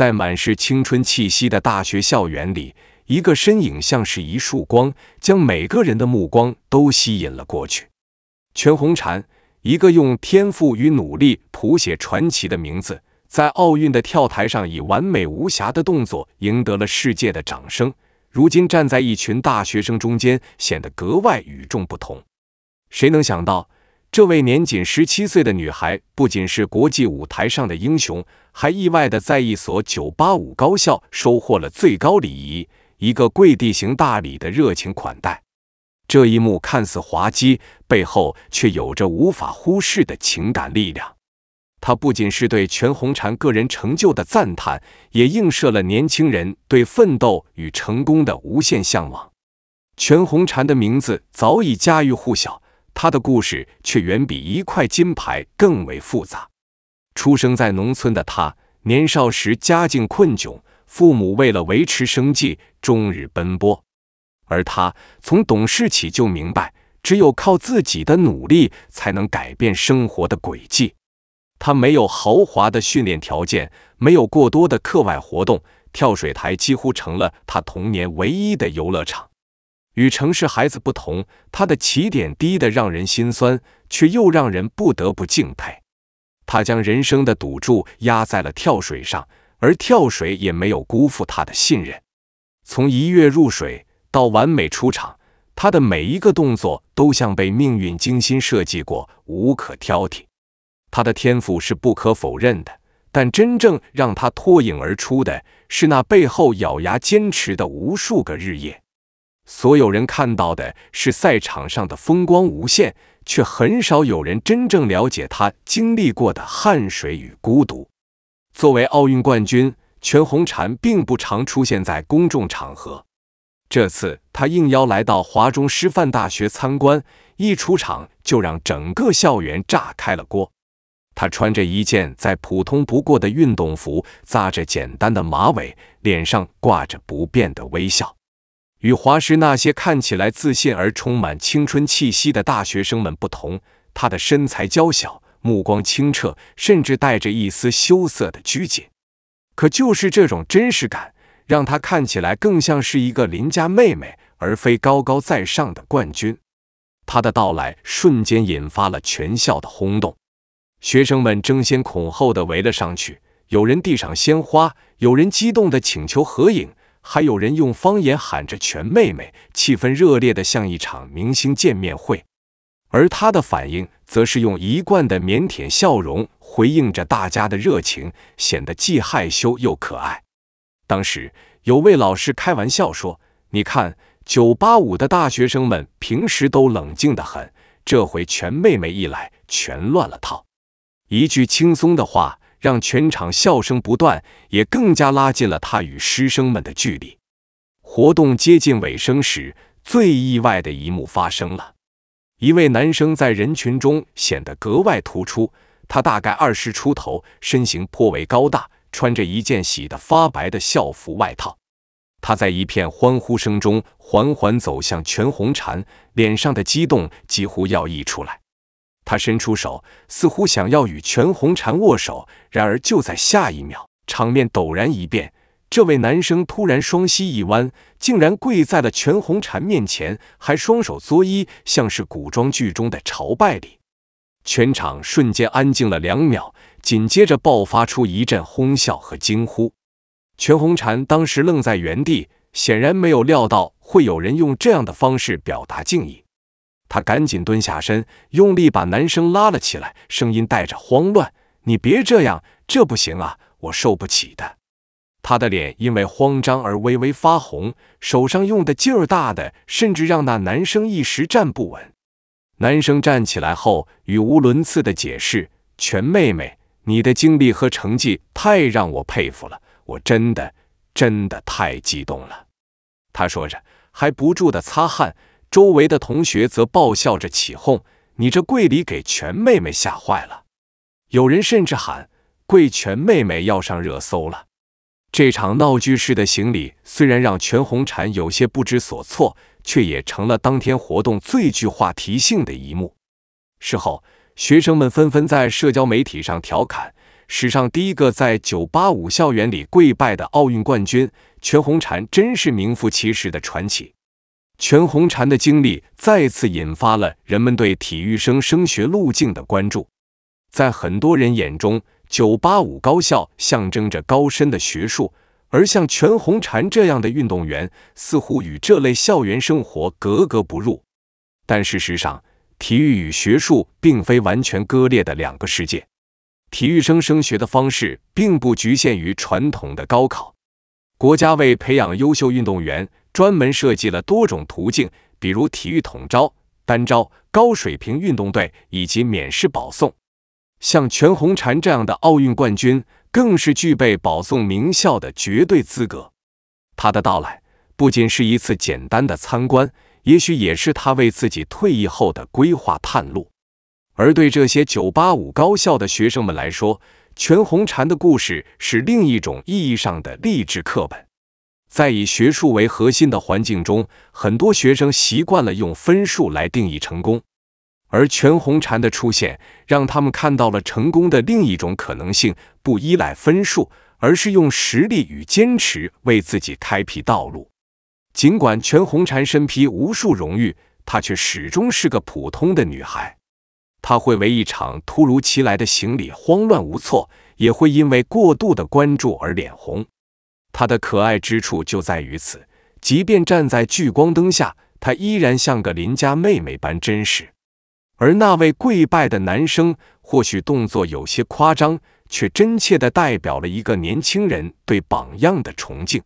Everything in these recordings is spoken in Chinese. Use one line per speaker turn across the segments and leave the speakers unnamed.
在满是青春气息的大学校园里，一个身影像是一束光，将每个人的目光都吸引了过去。全红婵，一个用天赋与努力谱写传奇的名字，在奥运的跳台上以完美无瑕的动作赢得了世界的掌声。如今站在一群大学生中间，显得格外与众不同。谁能想到？这位年仅十七岁的女孩，不仅是国际舞台上的英雄，还意外地在一所九八五高校收获了最高礼仪——一个跪地行大礼的热情款待。这一幕看似滑稽，背后却有着无法忽视的情感力量。它不仅是对全红婵个人成就的赞叹，也映射了年轻人对奋斗与成功的无限向往。全红婵的名字早已家喻户晓。他的故事却远比一块金牌更为复杂。出生在农村的他，年少时家境困窘，父母为了维持生计，终日奔波。而他从懂事起就明白，只有靠自己的努力，才能改变生活的轨迹。他没有豪华的训练条件，没有过多的课外活动，跳水台几乎成了他童年唯一的游乐场。与城市孩子不同，他的起点低得让人心酸，却又让人不得不敬佩。他将人生的赌注压在了跳水上，而跳水也没有辜负他的信任。从一跃入水到完美出场，他的每一个动作都像被命运精心设计过，无可挑剔。他的天赋是不可否认的，但真正让他脱颖而出的是那背后咬牙坚持的无数个日夜。所有人看到的是赛场上的风光无限，却很少有人真正了解他经历过的汗水与孤独。作为奥运冠军，全红婵并不常出现在公众场合。这次，他应邀来到华中师范大学参观，一出场就让整个校园炸开了锅。他穿着一件再普通不过的运动服，扎着简单的马尾，脸上挂着不变的微笑。与华师那些看起来自信而充满青春气息的大学生们不同，她的身材娇小，目光清澈，甚至带着一丝羞涩的拘谨。可就是这种真实感，让她看起来更像是一个邻家妹妹，而非高高在上的冠军。她的到来瞬间引发了全校的轰动，学生们争先恐后地围了上去，有人递上鲜花，有人激动地请求合影。还有人用方言喊着“全妹妹”，气氛热烈的像一场明星见面会。而她的反应则是用一贯的腼腆笑容回应着大家的热情，显得既害羞又可爱。当时有位老师开玩笑说：“你看，985的大学生们平时都冷静的很，这回全妹妹一来，全乱了套。”一句轻松的话。让全场笑声不断，也更加拉近了他与师生们的距离。活动接近尾声时，最意外的一幕发生了：一位男生在人群中显得格外突出。他大概二十出头，身形颇为高大，穿着一件洗得发白的校服外套。他在一片欢呼声中缓缓走向全红婵，脸上的激动几乎要溢出来。他伸出手，似乎想要与全红婵握手，然而就在下一秒，场面陡然一变。这位男生突然双膝一弯，竟然跪在了全红婵面前，还双手作揖，像是古装剧中的朝拜礼。全场瞬间安静了两秒，紧接着爆发出一阵哄笑和惊呼。全红婵当时愣在原地，显然没有料到会有人用这样的方式表达敬意。他赶紧蹲下身，用力把男生拉了起来，声音带着慌乱：“你别这样，这不行啊，我受不起的。”他的脸因为慌张而微微发红，手上用的劲儿大的，甚至让那男生一时站不稳。男生站起来后，语无伦次的解释：“全妹妹，你的经历和成绩太让我佩服了，我真的真的太激动了。”他说着，还不住的擦汗。周围的同学则爆笑着起哄：“你这跪礼给全妹妹吓坏了。”有人甚至喊：“跪全妹妹要上热搜了！”这场闹剧式的行礼虽然让全红婵有些不知所措，却也成了当天活动最具话题性的一幕。事后，学生们纷纷在社交媒体上调侃：“史上第一个在985校园里跪拜的奥运冠军全红婵，真是名副其实的传奇。”全红婵的经历再次引发了人们对体育生升学路径的关注。在很多人眼中，985高校象征着高深的学术，而像全红婵这样的运动员似乎与这类校园生活格格不入。但事实上，体育与学术并非完全割裂的两个世界。体育生升学的方式并不局限于传统的高考。国家为培养优秀运动员。专门设计了多种途径，比如体育统招、单招、高水平运动队以及免试保送。像全红婵这样的奥运冠军，更是具备保送名校的绝对资格。她的到来不仅是一次简单的参观，也许也是她为自己退役后的规划探路。而对这些985高校的学生们来说，全红婵的故事是另一种意义上的励志课本。在以学术为核心的环境中，很多学生习惯了用分数来定义成功。而全红婵的出现，让他们看到了成功的另一种可能性：不依赖分数，而是用实力与坚持为自己开辟道路。尽管全红婵身披无数荣誉，她却始终是个普通的女孩。她会为一场突如其来的行李慌乱无措，也会因为过度的关注而脸红。他的可爱之处就在于此，即便站在聚光灯下，他依然像个邻家妹妹般真实。而那位跪拜的男生，或许动作有些夸张，却真切地代表了一个年轻人对榜样的崇敬。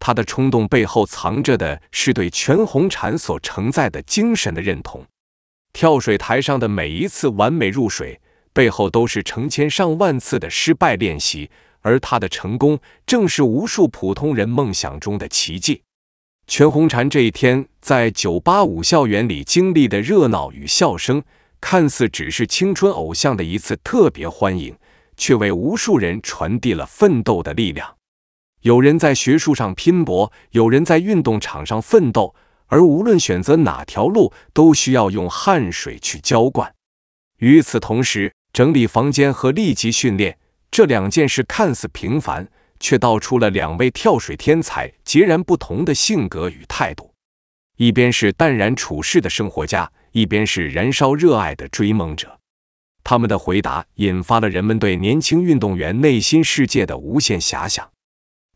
他的冲动背后，藏着的是对全红婵所承载的精神的认同。跳水台上的每一次完美入水，背后都是成千上万次的失败练习。而他的成功，正是无数普通人梦想中的奇迹。全红婵这一天在985校园里经历的热闹与笑声，看似只是青春偶像的一次特别欢迎，却为无数人传递了奋斗的力量。有人在学术上拼搏，有人在运动场上奋斗，而无论选择哪条路，都需要用汗水去浇灌。与此同时，整理房间和立即训练。这两件事看似平凡，却道出了两位跳水天才截然不同的性格与态度。一边是淡然处世的生活家，一边是燃烧热爱的追梦者。他们的回答引发了人们对年轻运动员内心世界的无限遐想。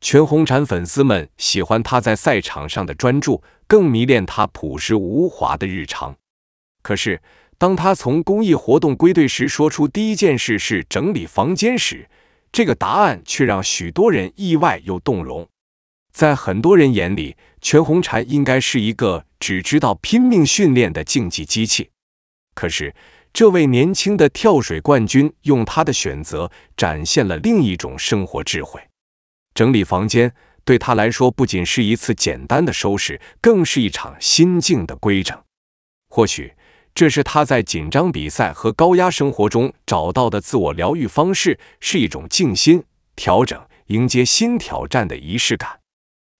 全红婵粉丝们喜欢他在赛场上的专注，更迷恋他朴实无华的日常。可是，当他从公益活动归队时，说出第一件事是整理房间时，这个答案却让许多人意外又动容。在很多人眼里，全红婵应该是一个只知道拼命训练的竞技机器。可是，这位年轻的跳水冠军用他的选择展现了另一种生活智慧。整理房间对他来说，不仅是一次简单的收拾，更是一场心境的规整。或许。这是他在紧张比赛和高压生活中找到的自我疗愈方式，是一种静心调整、迎接新挑战的仪式感。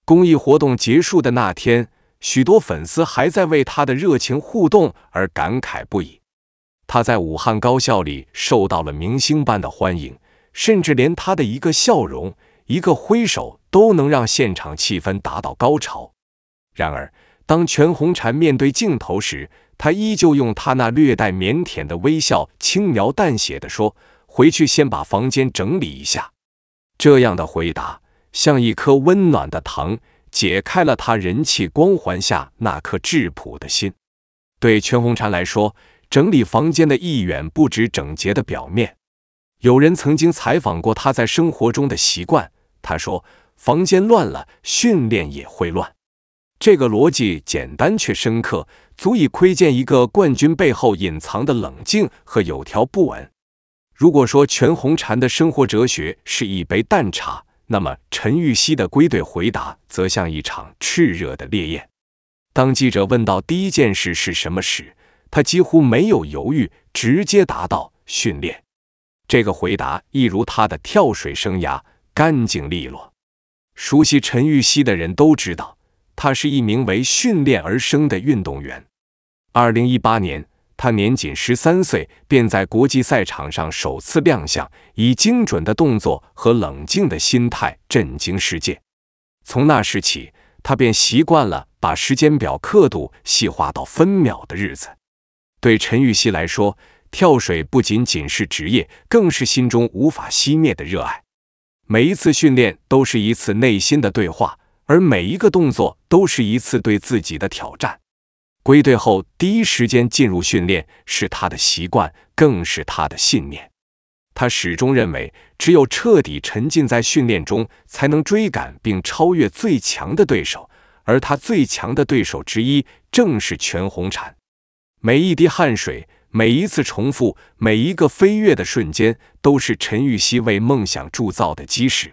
公益活动结束的那天，许多粉丝还在为他的热情互动而感慨不已。他在武汉高校里受到了明星般的欢迎，甚至连他的一个笑容、一个挥手都能让现场气氛达到高潮。然而，当全红婵面对镜头时，他依旧用他那略带腼腆的微笑，轻描淡写的说：“回去先把房间整理一下。”这样的回答像一颗温暖的糖，解开了他人气光环下那颗质朴的心。对全红婵来说，整理房间的意愿远不止整洁的表面。有人曾经采访过他在生活中的习惯，他说：“房间乱了，训练也会乱。”这个逻辑简单却深刻，足以窥见一个冠军背后隐藏的冷静和有条不紊。如果说全红婵的生活哲学是一杯淡茶，那么陈芋汐的归队回答则像一场炽热的烈焰。当记者问到第一件事是什么时，他几乎没有犹豫，直接答道：“训练。”这个回答一如他的跳水生涯，干净利落。熟悉陈芋汐的人都知道。他是一名为训练而生的运动员。二零一八年，他年仅十三岁，便在国际赛场上首次亮相，以精准的动作和冷静的心态震惊世界。从那时起，他便习惯了把时间表刻度细化到分秒的日子。对陈芋汐来说，跳水不仅仅是职业，更是心中无法熄灭的热爱。每一次训练都是一次内心的对话。而每一个动作都是一次对自己的挑战。归队后，第一时间进入训练是他的习惯，更是他的信念。他始终认为，只有彻底沉浸在训练中，才能追赶并超越最强的对手。而他最强的对手之一，正是全红婵。每一滴汗水，每一次重复，每一个飞跃的瞬间，都是陈芋汐为梦想铸造的基石。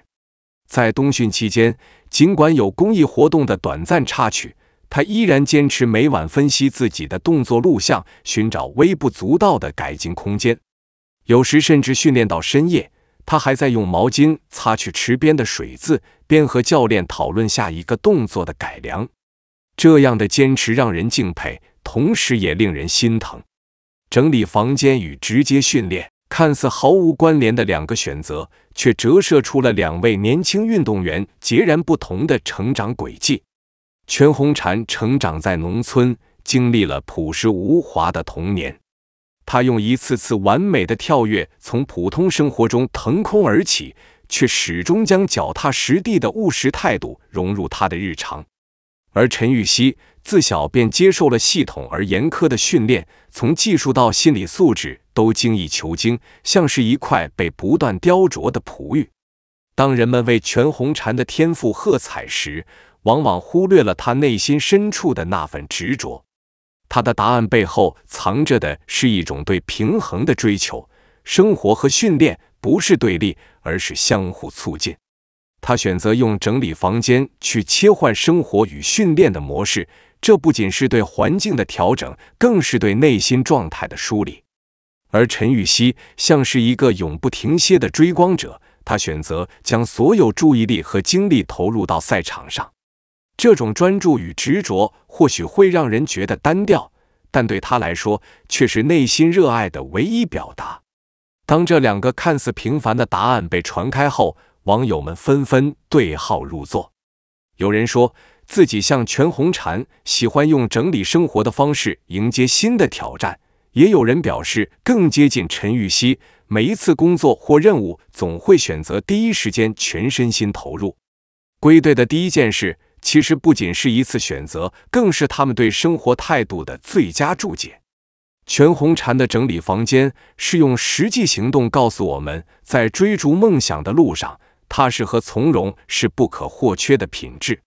在冬训期间，尽管有公益活动的短暂插曲，他依然坚持每晚分析自己的动作录像，寻找微不足道的改进空间。有时甚至训练到深夜，他还在用毛巾擦去池边的水渍，边和教练讨论下一个动作的改良。这样的坚持让人敬佩，同时也令人心疼。整理房间与直接训练看似毫无关联的两个选择。却折射出了两位年轻运动员截然不同的成长轨迹。全红婵成长在农村，经历了朴实无华的童年，他用一次次完美的跳跃从普通生活中腾空而起，却始终将脚踏实地的务实态度融入他的日常。而陈芋汐自小便接受了系统而严苛的训练，从技术到心理素质。都精益求精，像是一块被不断雕琢的璞玉。当人们为全红婵的天赋喝彩时，往往忽略了他内心深处的那份执着。他的答案背后藏着的是一种对平衡的追求。生活和训练不是对立，而是相互促进。他选择用整理房间去切换生活与训练的模式，这不仅是对环境的调整，更是对内心状态的梳理。而陈芋汐像是一个永不停歇的追光者，她选择将所有注意力和精力投入到赛场上。这种专注与执着或许会让人觉得单调，但对她来说却是内心热爱的唯一表达。当这两个看似平凡的答案被传开后，网友们纷纷对号入座。有人说自己像全红婵，喜欢用整理生活的方式迎接新的挑战。也有人表示，更接近陈玉汐，每一次工作或任务，总会选择第一时间全身心投入。归队的第一件事，其实不仅是一次选择，更是他们对生活态度的最佳注解。全红婵的整理房间，是用实际行动告诉我们在追逐梦想的路上，踏实和从容是不可或缺的品质。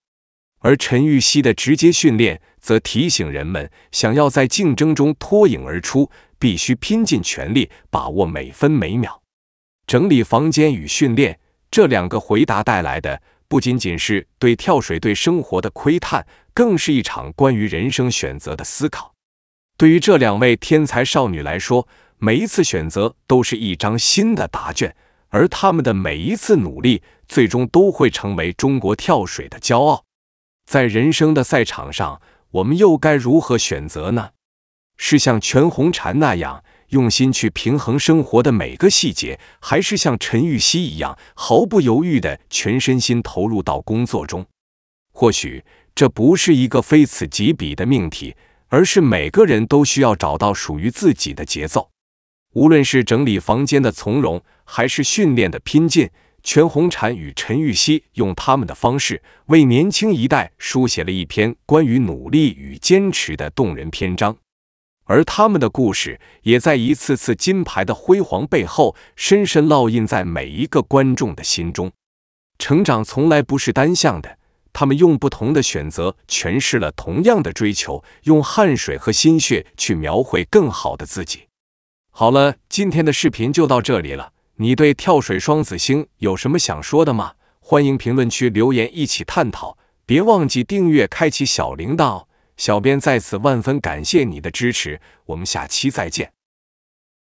而陈芋汐的直接训练则提醒人们：想要在竞争中脱颖而出，必须拼尽全力，把握每分每秒。整理房间与训练这两个回答带来的，不仅仅是对跳水队生活的窥探，更是一场关于人生选择的思考。对于这两位天才少女来说，每一次选择都是一张新的答卷，而他们的每一次努力，最终都会成为中国跳水的骄傲。在人生的赛场上，我们又该如何选择呢？是像全红婵那样用心去平衡生活的每个细节，还是像陈玉希一样毫不犹豫地全身心投入到工作中？或许这不是一个非此即彼的命题，而是每个人都需要找到属于自己的节奏。无论是整理房间的从容，还是训练的拼劲。全红婵与陈芋汐用他们的方式，为年轻一代书写了一篇关于努力与坚持的动人篇章。而他们的故事，也在一次次金牌的辉煌背后，深深烙印在每一个观众的心中。成长从来不是单向的，他们用不同的选择诠释了同样的追求，用汗水和心血去描绘更好的自己。好了，今天的视频就到这里了。你对跳水双子星有什么想说的吗？欢迎评论区留言一起探讨，别忘记订阅、开启小铃铛小编在此万分感谢你的支持，我们下期再见。